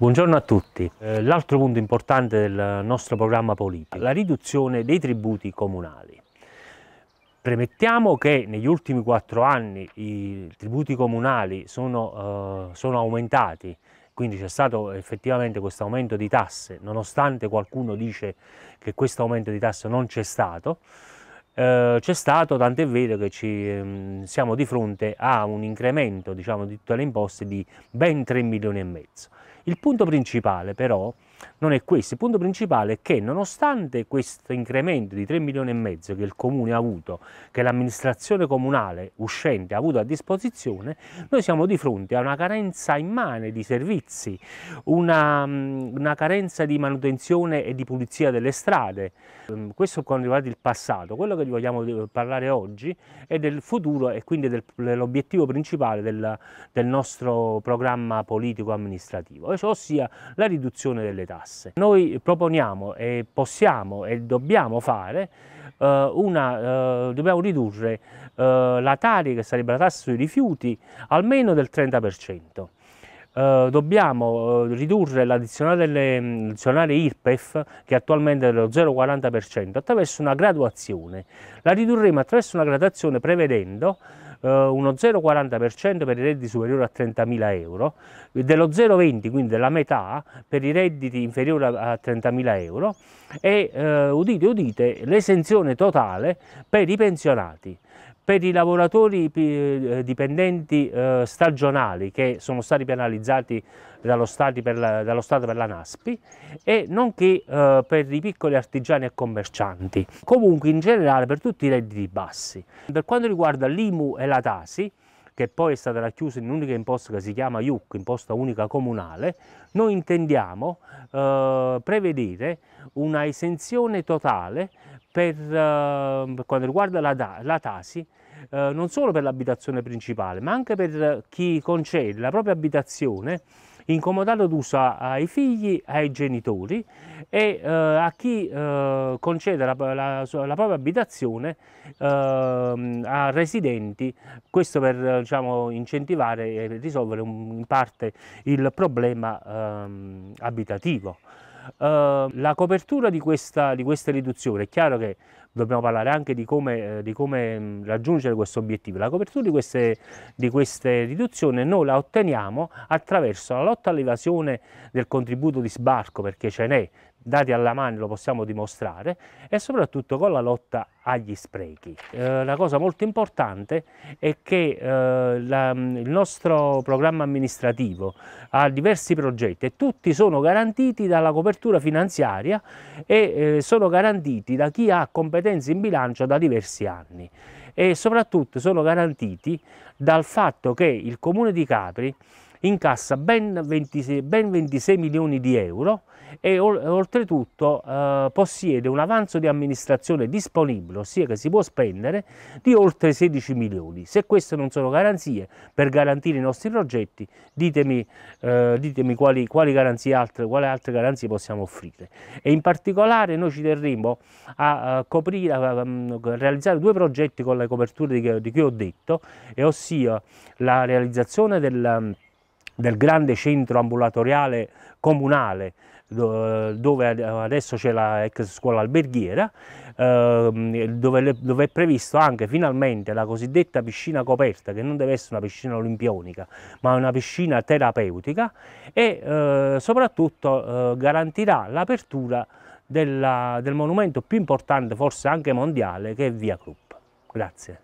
Buongiorno a tutti. Eh, l'altro punto importante del nostro programma politico è la riduzione dei tributi comunali. Premettiamo che negli ultimi quattro anni i tributi comunali sono, eh, sono aumentati, quindi c'è stato effettivamente questo aumento di tasse, nonostante qualcuno dice che questo aumento di tasse non c'è stato, eh, c'è stato, tant'è vero che ci, ehm, siamo di fronte a un incremento diciamo, di tutte le imposte di ben 3 milioni e mezzo. Il punto principale però non è questo, il punto principale è che nonostante questo incremento di 3 milioni e mezzo che il comune ha avuto, che l'amministrazione comunale uscente ha avuto a disposizione, noi siamo di fronte a una carenza immane di servizi, una, mm, una carenza di manutenzione e di pulizia delle strade. Mm, questo quando riguarda il passato, quello che vogliamo eh, parlare oggi è del futuro e quindi dell'obiettivo principale del, del nostro programma politico-amministrativo, prezioso, ossia la riduzione delle tasse. Noi proponiamo e possiamo e dobbiamo fare eh, una, eh, dobbiamo ridurre eh, la TARI, che sarebbe la tassa sui rifiuti, almeno del 30%. Eh, dobbiamo eh, ridurre l'addizionale IRPEF, che attualmente è dello 0,40%, attraverso una graduazione. La ridurremo attraverso una graduazione prevedendo eh, uno 0,40% per i redditi superiori a 30.000 euro, dello 0,20 quindi della metà per i redditi inferiori a 30.000 euro e, eh, udite udite, l'esenzione totale per i pensionati per i lavoratori eh, dipendenti eh, stagionali che sono stati penalizzati dallo Stato per la, per la NASPI e nonché eh, per i piccoli artigiani e commercianti, comunque in generale per tutti i redditi bassi. Per quanto riguarda l'IMU e la TASI, che poi è stata racchiusa in un'unica imposta che si chiama IUC, imposta unica comunale, noi intendiamo eh, prevedere una esenzione totale per, eh, per quanto riguarda la, la TASI eh, non solo per l'abitazione principale, ma anche per chi concede la propria abitazione in incomodato d'uso ai figli, ai genitori e eh, a chi eh, concede la, la, la, propria abitazione eh, a residenti, questo per diciamo, incentivare e risolvere in parte il problema ehm, abitativo. Ehm, la copertura di questa, di questa, riduzione, è chiaro che dobbiamo parlare anche di come, eh, di come mm, raggiungere questo obiettivo, la copertura di queste, di queste, riduzioni noi la otteniamo attraverso la lotta all'evasione del contributo di sbarco, perché ce n'è dati alla mano lo possiamo dimostrare e soprattutto con la lotta agli sprechi. Eh, la cosa molto importante è che eh, la, mm, il nostro programma amministrativo ha diversi progetti e tutti sono garantiti dalla copertura finanziaria e eh, sono garantiti da chi ha competenze in bilancio da diversi anni e soprattutto sono garantiti dal fatto che il Comune di Capri incassa ben 26, ben 26 milioni di euro e oltretutto eh, possiede un avanzo di amministrazione disponibile, ossia che si può spendere, di oltre 16 milioni. Se queste non sono garanzie per garantire i nostri progetti, ditemi, eh, ditemi quali, quali, garanzie altre, quali altre garanzie possiamo offrire. E in particolare noi ci terremo a, a, coprire, a, a realizzare due progetti con le coperture di, di cui ho detto, e ossia la realizzazione del del grande centro ambulatoriale comunale dove adesso c'è la ex scuola alberghiera, ehm, dove è previsto anche finalmente la cosiddetta piscina coperta, che non deve essere una piscina olimpionica, ma una piscina terapeutica e eh, soprattutto eh, garantirà l'apertura del monumento più importante, forse anche mondiale, che è Via Krupp. Grazie.